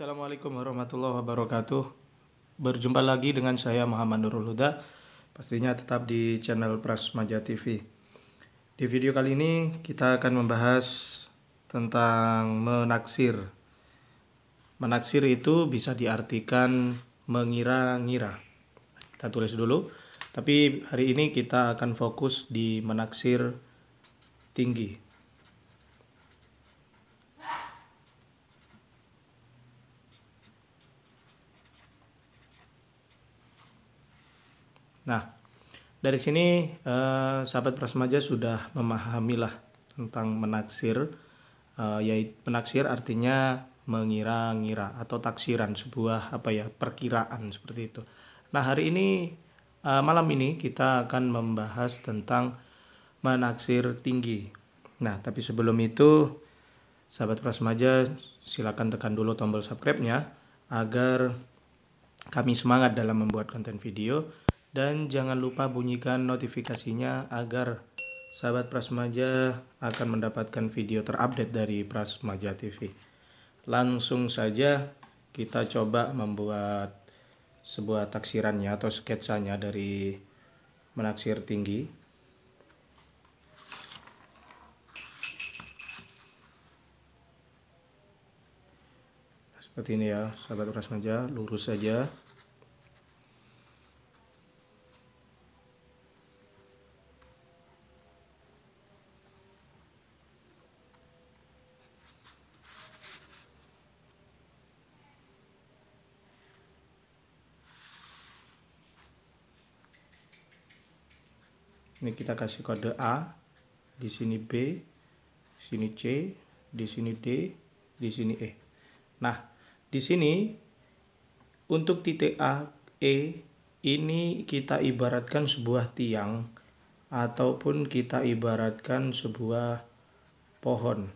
Assalamualaikum warahmatullahi wabarakatuh Berjumpa lagi dengan saya Muhammad Nurul Huda Pastinya tetap di channel Prasmaja TV Di video kali ini kita akan membahas tentang menaksir Menaksir itu bisa diartikan mengira-ngira Kita tulis dulu Tapi hari ini kita akan fokus di menaksir tinggi Nah, dari sini eh, sahabat prasmaja sudah memahamilah tentang menaksir eh, yaitu menaksir artinya mengira-ngira atau taksiran sebuah apa ya perkiraan seperti itu. Nah, hari ini eh, malam ini kita akan membahas tentang menaksir tinggi. Nah, tapi sebelum itu sahabat prasmaja silakan tekan dulu tombol subscribe-nya agar kami semangat dalam membuat konten video dan jangan lupa bunyikan notifikasinya agar sahabat Prasmaja akan mendapatkan video terupdate dari Prasmaja TV. Langsung saja kita coba membuat sebuah taksirannya atau sketsanya dari menaksir tinggi. Seperti ini ya, sahabat Prasmaja, lurus saja. sini kita kasih kode A, di sini B, di sini C, di sini D, di sini E. Nah, di sini untuk titik A, E ini kita ibaratkan sebuah tiang ataupun kita ibaratkan sebuah pohon.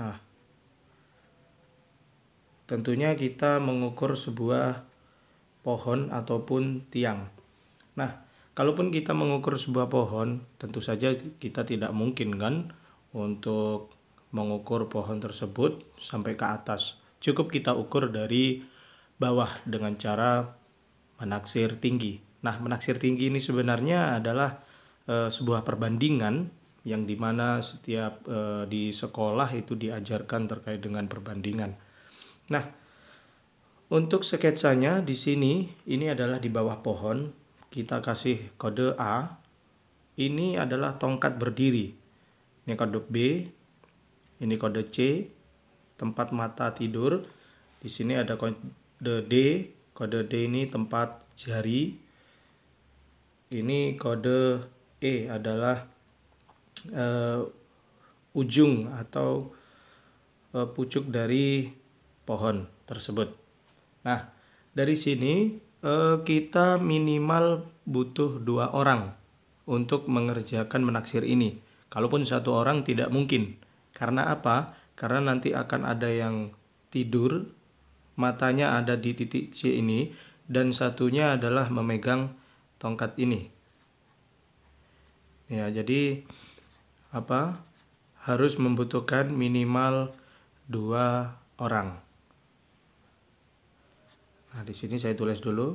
Nah, tentunya kita mengukur sebuah pohon ataupun tiang. Nah, kalaupun kita mengukur sebuah pohon tentu saja kita tidak mungkin kan untuk mengukur pohon tersebut sampai ke atas cukup kita ukur dari bawah dengan cara menaksir tinggi nah menaksir tinggi ini sebenarnya adalah e, sebuah perbandingan yang dimana setiap e, di sekolah itu diajarkan terkait dengan perbandingan nah untuk sketsanya di sini ini adalah di bawah pohon kita kasih kode A ini adalah tongkat berdiri ini kode B ini kode C tempat mata tidur di sini ada kode D kode D ini tempat jari ini kode E adalah uh, ujung atau uh, pucuk dari pohon tersebut nah dari sini Eh, kita minimal butuh dua orang untuk mengerjakan menaksir ini. Kalaupun satu orang tidak mungkin. Karena apa? Karena nanti akan ada yang tidur, matanya ada di titik C ini, dan satunya adalah memegang tongkat ini. Ya, jadi apa? Harus membutuhkan minimal dua orang. Nah, di sini saya tulis dulu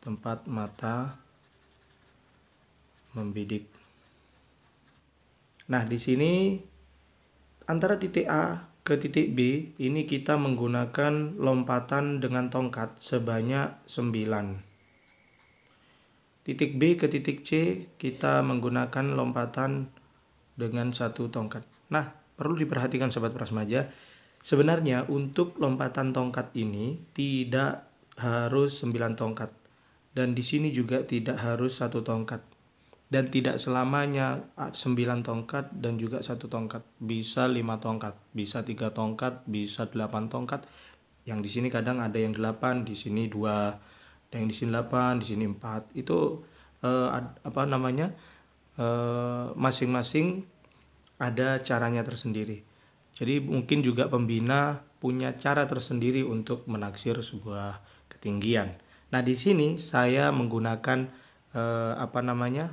tempat mata membidik. Nah, di sini antara titik A ke titik B ini kita menggunakan lompatan dengan tongkat sebanyak 9. Titik B ke titik C kita menggunakan lompatan dengan satu tongkat. Nah, perlu diperhatikan sobat prasmaja, Sebenarnya untuk lompatan tongkat ini tidak harus 9 tongkat dan di sini juga tidak harus satu tongkat dan tidak selamanya 9 tongkat dan juga satu tongkat bisa 5 tongkat bisa tiga tongkat bisa 8 tongkat yang di sini kadang ada yang 8 di sini dua yang di sini 8 di sini 4 itu eh, apa namanya e, masing-masing eh, ada caranya tersendiri jadi mungkin juga pembina punya cara tersendiri untuk menaksir sebuah ketinggian. Nah, di sini saya menggunakan eh, apa namanya?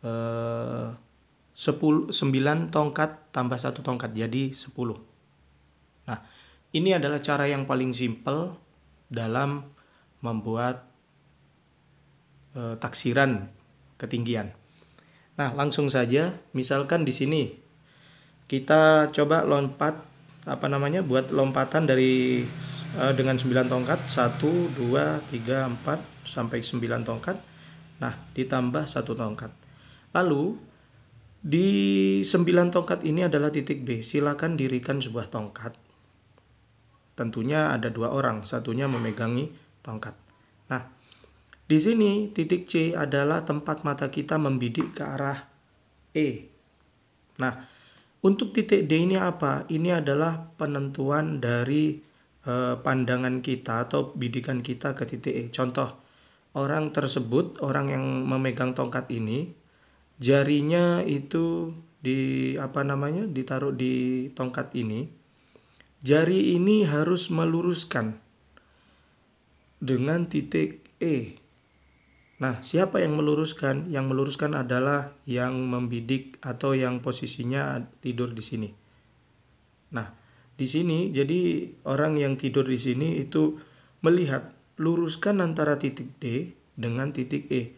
Eh, 9 tongkat tambah satu tongkat jadi 10. Nah, ini adalah cara yang paling simpel dalam membuat eh, taksiran ketinggian. Nah, langsung saja misalkan di sini kita coba lompat apa namanya buat lompatan dari uh, dengan 9 tongkat 1 2 3 4 sampai 9 tongkat. Nah, ditambah satu tongkat. Lalu di 9 tongkat ini adalah titik B. Silakan dirikan sebuah tongkat. Tentunya ada dua orang, satunya memegangi tongkat. Nah, di sini titik C adalah tempat mata kita membidik ke arah E. Nah, untuk titik D ini apa? Ini adalah penentuan dari eh, pandangan kita atau bidikan kita ke titik E. Contoh, orang tersebut, orang yang memegang tongkat ini, jarinya itu di apa namanya? ditaruh di tongkat ini. Jari ini harus meluruskan dengan titik E. Nah, siapa yang meluruskan? Yang meluruskan adalah yang membidik atau yang posisinya tidur di sini. Nah, di sini jadi orang yang tidur di sini itu melihat luruskan antara titik D dengan titik E.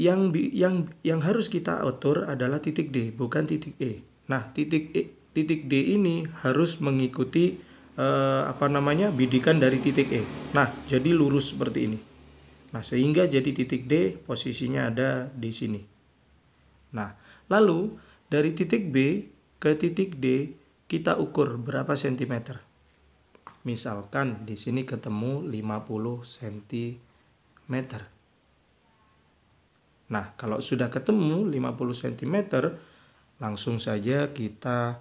Yang yang yang harus kita atur adalah titik D, bukan titik E. Nah, titik E, titik D ini harus mengikuti eh, apa namanya? bidikan dari titik E. Nah, jadi lurus seperti ini. Nah, sehingga jadi titik D posisinya ada di sini. Nah, lalu dari titik B ke titik D kita ukur berapa sentimeter. Misalkan di sini ketemu 50 cm. Nah, kalau sudah ketemu 50 cm, langsung saja kita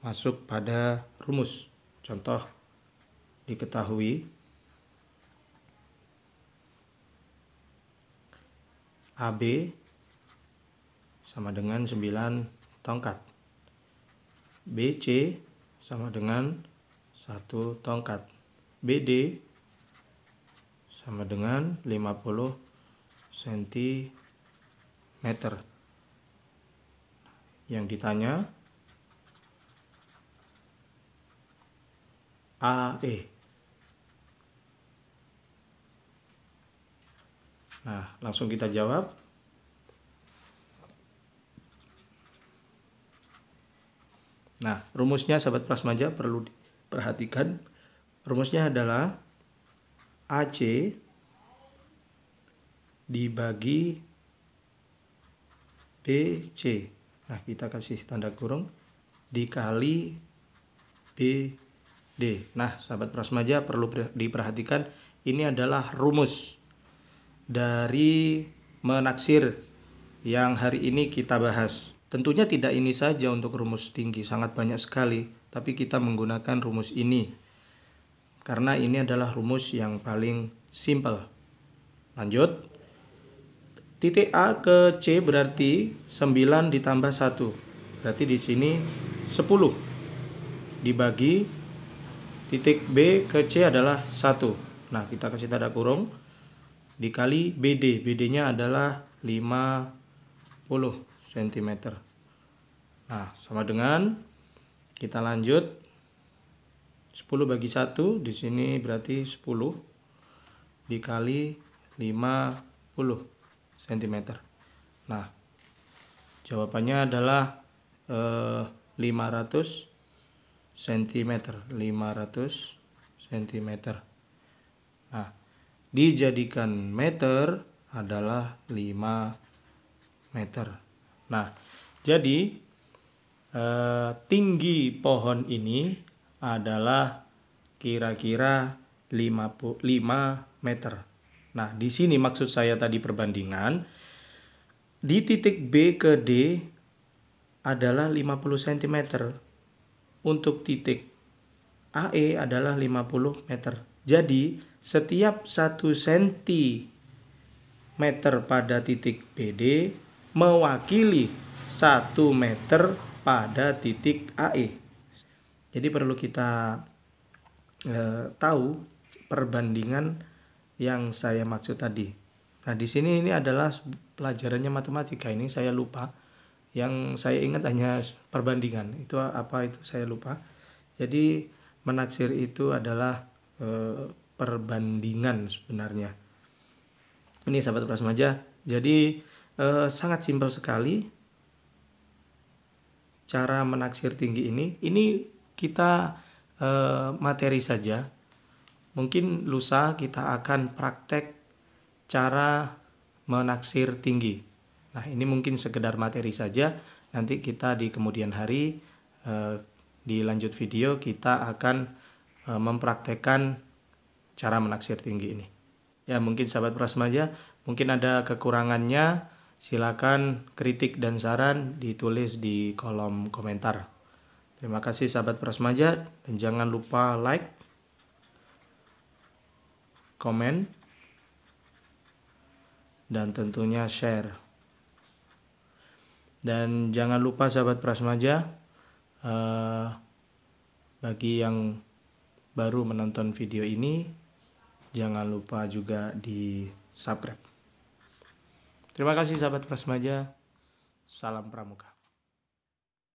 masuk pada rumus. Contoh diketahui AB sama dengan 9 tongkat. BC sama dengan 1 tongkat. BD sama dengan 50 cm. Yang ditanya AE Nah, langsung kita jawab. Nah, rumusnya sahabat prasmaja perlu diperhatikan. Rumusnya adalah AC dibagi BC. Nah, kita kasih tanda kurung dikali BD. Nah, sahabat prasmaja perlu diperhatikan ini adalah rumus dari menaksir yang hari ini kita bahas. Tentunya tidak ini saja untuk rumus tinggi, sangat banyak sekali, tapi kita menggunakan rumus ini karena ini adalah rumus yang paling simple. Lanjut. Titik A ke C berarti 9 ditambah 1. Berarti di sini 10 dibagi titik B ke C adalah 1. Nah, kita kasih tanda kurung dikali BD. BD-nya adalah 50 cm. Nah, sama dengan kita lanjut 10 bagi 1 di sini berarti 10 dikali 50 cm. Nah, jawabannya adalah eh, 500 cm, 500 cm. Nah, dijadikan meter adalah 5 meter. Nah, jadi eh, tinggi pohon ini adalah kira-kira 5 meter. Nah, di sini maksud saya tadi perbandingan di titik B ke D adalah 50 cm. Untuk titik AE adalah 50 meter. Jadi, setiap 1 cm pada titik BD mewakili 1 meter pada titik AE. Jadi perlu kita e, tahu perbandingan yang saya maksud tadi. Nah, di sini ini adalah pelajarannya matematika ini saya lupa. Yang saya ingat hanya perbandingan. Itu apa itu saya lupa. Jadi menaksir itu adalah Eh, perbandingan sebenarnya. Ini sahabat prasmaja. Jadi e, sangat simpel sekali cara menaksir tinggi ini. Ini kita e, materi saja. Mungkin lusa kita akan praktek cara menaksir tinggi. Nah, ini mungkin sekedar materi saja. Nanti kita di kemudian hari e, di lanjut video kita akan Eh, mempraktekkan cara menaksir tinggi ini. Ya mungkin sahabat prasmaja, mungkin ada kekurangannya, silakan kritik dan saran ditulis di kolom komentar. Terima kasih sahabat prasmaja dan jangan lupa like, komen, dan tentunya share. Dan jangan lupa sahabat prasmaja, eh, bagi yang baru menonton video ini, jangan lupa juga di subscribe. Terima kasih sahabat Prasmaja. Salam Pramuka.